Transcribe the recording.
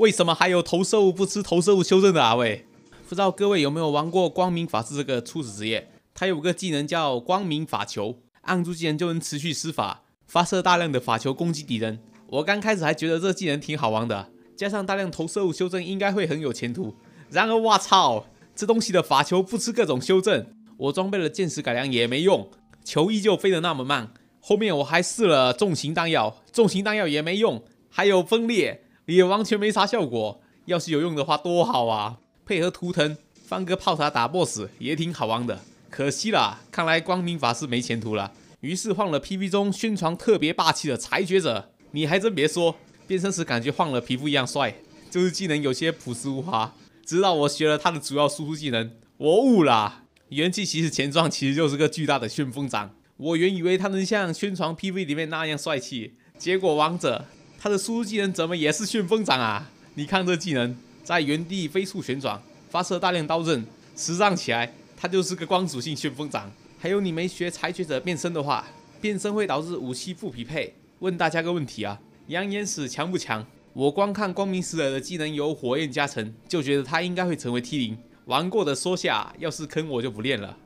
为什么还有投射物不吃投射物修正的啊？喂，不知道各位有没有玩过光明法师这个初始职业？他有个技能叫光明法球，按住技能就能持续施法，发射大量的法球攻击敌人。我刚开始还觉得这技能挺好玩的，加上大量投射物修正应该会很有前途。然而我操，这东西的法球不吃各种修正，我装备了剑士改良也没用，球依旧飞得那么慢。后面我还试了重型弹药，重型弹药也没用，还有分裂。也完全没啥效果，要是有用的话多好啊！配合图腾放个炮塔打 BOSS 也挺好玩的，可惜啦，看来光明法师没前途了。于是换了 PV 中宣传特别霸气的裁决者，你还真别说，变身时感觉换了皮肤一样帅，就是技能有些朴实无华。直到我学了他的主要输出技能，我悟啦。元气骑士前传其实就是个巨大的旋风掌。我原以为他能像宣传 PV 里面那样帅气，结果王者。他的输出技能怎么也是旋风斩啊？你看这技能在原地飞速旋转，发射大量刀刃，实战起来他就是个光属性旋风斩。还有你没学裁决者变身的话，变身会导致武器不匹配。问大家个问题啊，扬言死强不强？我光看光明使者的能有火焰加成，就觉得他应该会成为 T 零。玩过的说下，要是坑我就不练了。